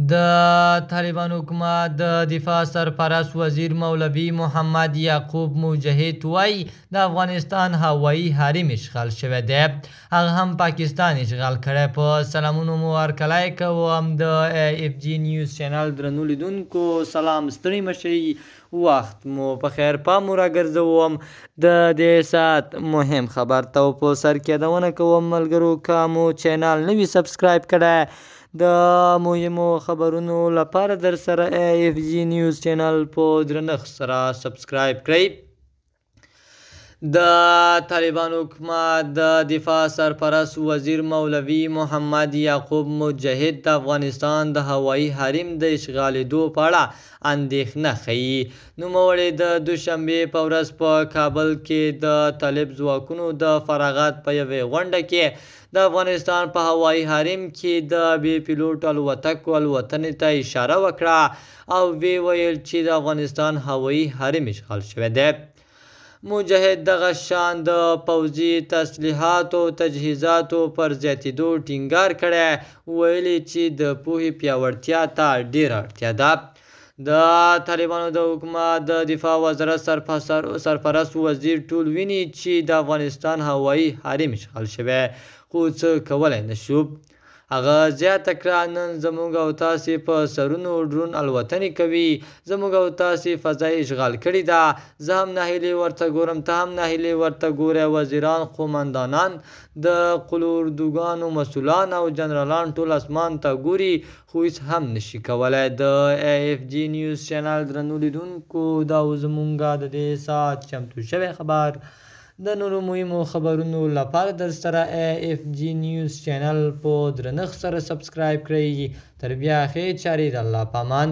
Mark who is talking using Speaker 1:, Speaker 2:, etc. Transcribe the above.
Speaker 1: د طالبان حکومت د دفاع سرپرست وزیر مولوی محمد یعقوب مجاهد وای د افغانستان هوایی حریم اشغال شوی دی هغه هم پاکستان اشغال کړی په سلامونو مو هرکلی کوم د اف جی نیوز چینل درنو لیدونکو سلام ستړي مشئ وخت مو په خیر پام راګرځوم د دې ساعت مهم خبر ته په سر کې یادونه کوم ملګرو که مو چینل نوي سبسکرایب کړی د مهمو خبرونو لپاره در سره اف جی نیوز چینل په درنښت سره سبسکرایب کړئ د طالبان حکومت د دفاع سرپرست وزیر مولوي محمد یعقوب مجاهد د افغانستان د هوایي حریم د اشغالېدو په اړه اندېښنه ښیي نوموړی د دوشنبې په ورځ په کابل کې د طالب ځواکونو د فراغت په یوې غونډه کې د افغانستان په هوایي حریم کې د بې پیلوټ الوتکو الوتنې ته اشاره وکړه او وی ویل چې د افغانستان هوایي حریم اشغال شوی دی مجاهد دغه شان د پوځي تسلیحاتو تجهیزاتو پر زیاتیدو ټینګار کړی ویلي چې د پوهې پیاوړتیا ته ډېره اړتیا ده د طالبانو د حکومت د دفاع وزارت سرپرست وزیر ټول ویني چې د افغانستان هوایي حریم اشغال شوی خو څه کولی نشو هغه زیاته کړه نن زموږ او تاسې په سرونو ډرون الوتنې کوي زموږ او تاسې فضا اشغال کړې ده زه هم ناهیلې ورته ګورم ته هم ناهیلې ورته ګوره وزیران قومندانان د قلوردوګانو مسولان او جنرالان ټول اسمان ته ګوري خو هیڅ هم نشي کولی د اف جی نیوز چینل درنو لیدونکو دا زمونږ د دې ساعت چمتو شوی خبر د نورو مهمو خبرونو لپاره در سره اف جی نیوز چینل په درنښت سره سبسکرایب کړئ تر بیا ښې چارې د الله پامان